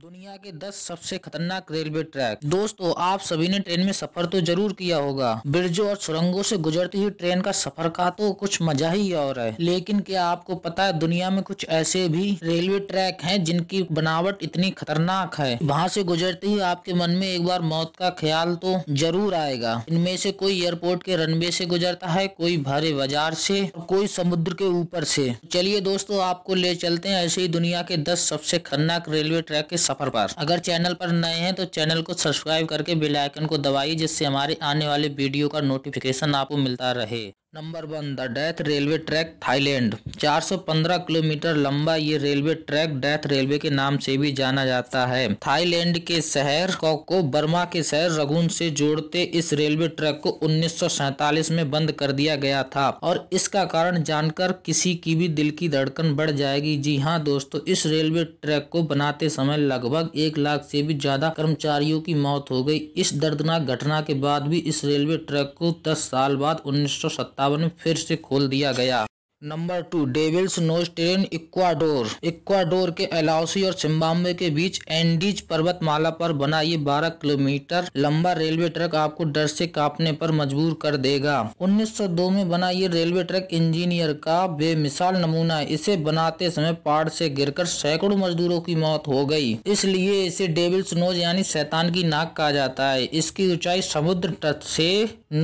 दुनिया के 10 सबसे खतरनाक रेलवे ट्रैक दोस्तों आप सभी ने ट्रेन में सफर तो जरूर किया होगा ब्रिजों और सुरंगों से गुजरती हुई ट्रेन का सफर का तो कुछ मजा ही और है लेकिन क्या आपको पता है दुनिया में कुछ ऐसे भी रेलवे ट्रैक हैं जिनकी बनावट इतनी खतरनाक है वहाँ से गुजरते ही आपके मन में एक बार मौत का ख्याल तो जरूर आएगा इनमें से कोई एयरपोर्ट के रनवे से गुजरता है कोई भारे बाजार से और कोई समुद्र के ऊपर से चलिए दोस्तों आपको ले चलते हैं ऐसे ही दुनिया के दस सबसे खतरनाक रेलवे ट्रैक के सफर पर अगर चैनल पर नए हैं तो चैनल को सब्सक्राइब करके बेल आइकन को दबाइए जिससे हमारे आने वाले वीडियो का नोटिफिकेशन आपको मिलता रहे number one the Death Railway track Thailand 415 kilometre लंबा ये रेलवे ट्रैक डेथ रेलवे के नाम से भी जाना जाता है थाईलैंड के शहर को बर्मा के शहर रघुन से जोड़ते इस रेलवे ट्रैक को उन्नीस में बंद कर दिया गया था और इसका कारण जानकर किसी की भी दिल की धड़कन बढ़ जाएगी जी हाँ दोस्तों इस रेलवे ट्रैक को बनाते समय लगभग एक लाख से भी ज्यादा कर्मचारियों की मौत हो गई इस दर्दनाक घटना के बाद भी इस रेलवे ट्रैक को दस साल बाद उन्नीस सावन फिर से खोल दिया गया number two Devil's Nose train Ecuador Ecuador के एलाउसी और जिम्बाब्वे के बीच एंडीज पर्वतमाला पर बना ये 12 किलोमीटर लंबा रेलवे ट्रैक आपको डर से कांपने पर मजबूर कर देगा 1902 में बना ये रेलवे ट्रैक इंजीनियर का बेमिसाल नमूना है इसे बनाते समय पहाड़ से गिरकर सैकड़ों मजदूरों की मौत हो गयी इसलिए इसे डेविल्स नोज यानी शैतान की नाक कहा जाता है इसकी ऊंचाई समुद्र तट से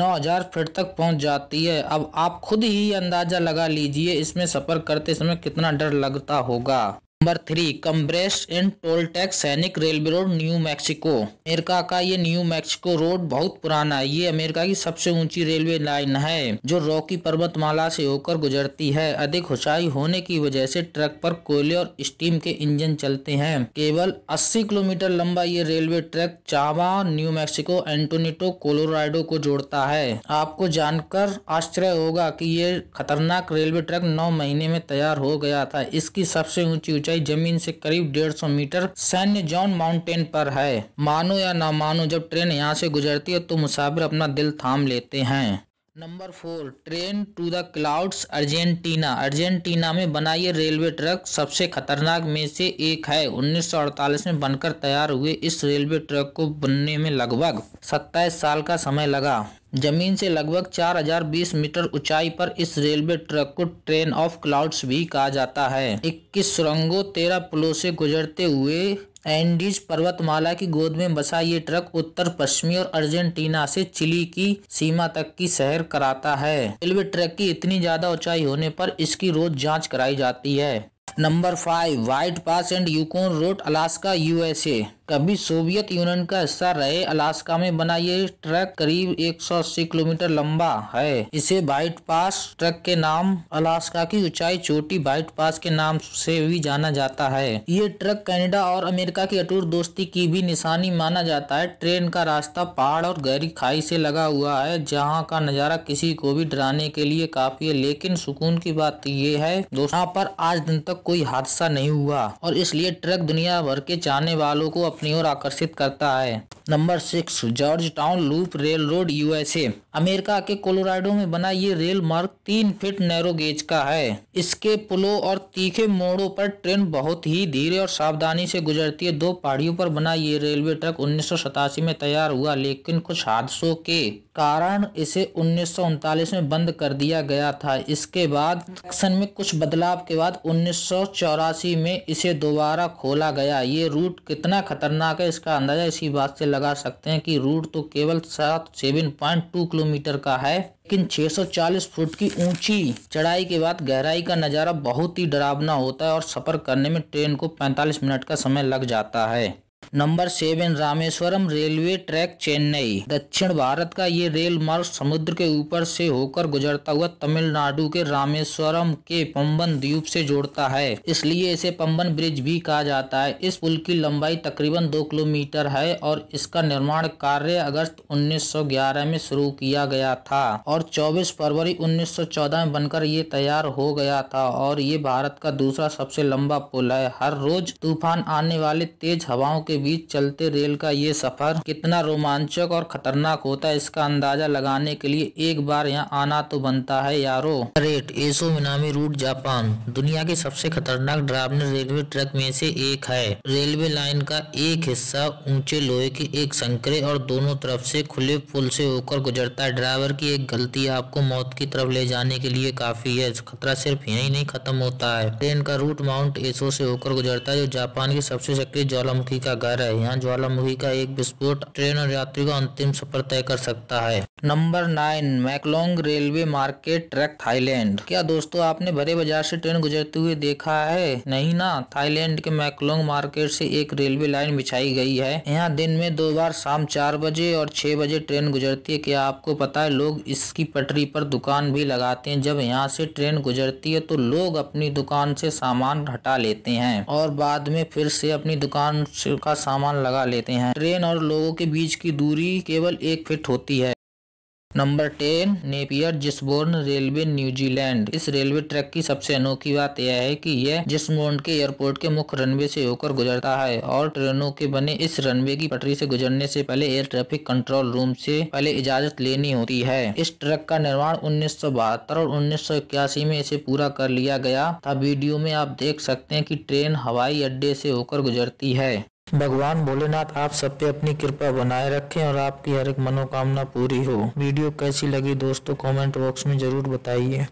नौ फीट तक पहुँच जाती है अब आप खुद ही अंदाजा लगा लीजिए इसमें सफ़र करते समय कितना डर लगता होगा number three Cumbres and Toltec scenic railway road New Mexico America का ये न्यू मैक्सिको रोड बहुत पुराना है ये अमेरिका की सबसे ऊंची रेलवे लाइन है जो रॉकी पर्वतमाला से होकर गुजरती है अधिक ऊंचाई होने की वजह से ट्रक पर कोयले और स्टीम के इंजन चलते हैं केवल 80 किलोमीटर लंबा ये railway track Chama New Mexico Antonito Colorado को जोड़ता है आपको जानकर आश्चर्य होगा की ये खतरनाक रेलवे ट्रैक नौ महीने में तैयार हो गया था इसकी सबसे ऊंची ऊंचाई ऊंचाई जमीन से करीब 150 मीटर सैन्य जॉन माउंटेन पर है मानो या ना मानो जब ट्रेन यहाँ से गुजरती है तो मुसाफिर अपना दिल थाम लेते हैं number four Train to the Clouds Argentina Argentina में बना ये रेलवे ट्रक सबसे खतरनाक में से एक है 1948 में बनकर तैयार हुए इस रेलवे ट्रक को बनने में लगभग सत्ताईस साल का समय लगा जमीन से लगभग 4020 मीटर ऊंचाई पर इस रेलवे ट्रैक को ट्रेन ऑफ क्लाउड्स भी कहा जाता है 21 सुरंगों 13 पुलों से गुजरते हुए एंडीज पर्वतमाला की गोद में बसा ये ट्रक उत्तर पश्चिमी और अर्जेंटीना से चिली की सीमा तक की सैर कराता है रेलवे ट्रैक की इतनी ज्यादा ऊंचाई होने पर इसकी रोज जांच कराई जाती है number five White Pass and Yukon Road Alaska USA कभी सोवियत यूनियन का हिस्सा रहे अलास्का में बना ये ट्रैक करीब 180 किलोमीटर लंबा है इसे बाइट पास ट्रैक के नाम अलास्का की ऊंचाई चोटी बाइट पास के नाम से भी जाना जाता है ये ट्रक कनाडा और अमेरिका की अटूट दोस्ती की भी निशानी माना जाता है ट्रेन का रास्ता पहाड़ और गहरी खाई से लगा हुआ है जहाँ का नज़ारा किसी को भी डराने के लिए काफी है लेकिन सुकून की बात यह है दोस्तों पर आज दिन तक कोई हादसा नहीं हुआ और इसलिए ट्रक दुनिया भर के चाहने वालों को अपनी ओर आकर्षित करता है number six Georgetown Loop Railroad USA America के कोलोराडो में बना ये रेल मार्ग तीन फीट नैरो गेज का है इसके पुलों और तीखे मोड़ों पर ट्रेन बहुत ही धीरे और सावधानी से गुजरती है दो पहाड़ियों पर बना ये रेलवे ट्रैक उन्नीस में तैयार हुआ लेकिन कुछ हादसों के कारण इसे उन्नीस में बंद कर दिया गया था इसके बाद में कुछ बदलाव के बाद उन्नीस में इसे दोबारा खोला गया ये रूट कितना खतरा खतरनाक है इसका अंदाजा इसी बात से लगा सकते हैं कि रूट तो केवल सात सेवन पॉइंट टू किलोमीटर का है लेकिन 640 फुट की ऊंची चढ़ाई के बाद गहराई का नज़ारा बहुत ही डरावना होता है और सफ़र करने में ट्रेन को 45 मिनट का समय लग जाता है number seven Rameswaram railway track Chennai दक्षिण भारत का ये रेल मार्ग समुद्र के ऊपर से होकर गुजरता हुआ तमिलनाडु के रामेश्वरम के पम्बन द्वीप से जोड़ता है इसलिए इसे पम्बन ब्रिज भी कहा जाता है इस पुल की लंबाई तकरीबन दो किलोमीटर है और इसका निर्माण कार्य अगस्त 1911 में शुरू किया गया था और 24 फरवरी 1914 में बनकर ये तैयार हो गया था और ये भारत का दूसरा सबसे लंबा पुल है हर रोज तूफान आने वाले तेज हवाओं के बीच चलते रेल का ये सफर कितना रोमांचक और खतरनाक होता है इसका अंदाजा लगाने के लिए एक बार यहाँ आना तो बनता है यारो रेट एसो मिनामी रूट जापान दुनिया के सबसे खतरनाक डरावने रेलवे ट्रैक में से एक है रेलवे लाइन का एक हिस्सा ऊंचे लोहे के एक संकरे और दोनों तरफ से खुले पुल से होकर गुजरता है ड्राइवर की एक गलती आपको मौत की तरफ ले जाने के लिए काफी है खतरा सिर्फ यही नहीं खत्म होता है ट्रेन का रूट माउंट एसो से होकर गुजरता है जो जापान की सबसे सक्रिय ज्वालामुखी का घर खतरा है यहाँ ज्वालामुखी का एक विस्फोट ट्रेन और यात्री का अंतिम सफर तय कर सकता है number nine Maeklong railway market track Thailand क्या दोस्तों आपने भरे बाजार से ट्रेन गुजरते हुए देखा है नहीं ना थाईलैंड के मैकलोंग मार्केट से एक रेलवे लाइन बिछाई गई है यहाँ दिन में दो बार शाम चार बजे और छह बजे ट्रेन गुजरती है क्या आपको पता है लोग इसकी पटरी पर दुकान भी लगाते हैं जब यहाँ से ट्रेन गुजरती है तो लोग अपनी दुकान से सामान हटा लेते हैं और बाद में फिर से अपनी दुकान का सामान लगा लेते हैं ट्रेन और लोगों के बीच की दूरी केवल एक फिट होती है number ten Napier Gisborne railway New Zealand इस रेलवे ट्रैक की सबसे अनोखी बात यह है कि यह जिसबोर्न के एयरपोर्ट के मुख्य रनवे से होकर गुजरता है और ट्रेनों के बने इस रनवे की पटरी से गुजरने से पहले एयर ट्रैफिक कंट्रोल रूम से पहले इजाजत लेनी होती है इस ट्रैक का निर्माण उन्नीस और उन्नीस में इसे पूरा कर लिया गया था वीडियो में आप देख सकते हैं की ट्रेन हवाई अड्डे से होकर गुजरती है भगवान भोलेनाथ आप सब पे अपनी कृपा बनाए रखें और आपकी हर एक मनोकामना पूरी हो वीडियो कैसी लगी दोस्तों कमेंट बॉक्स में जरूर बताइए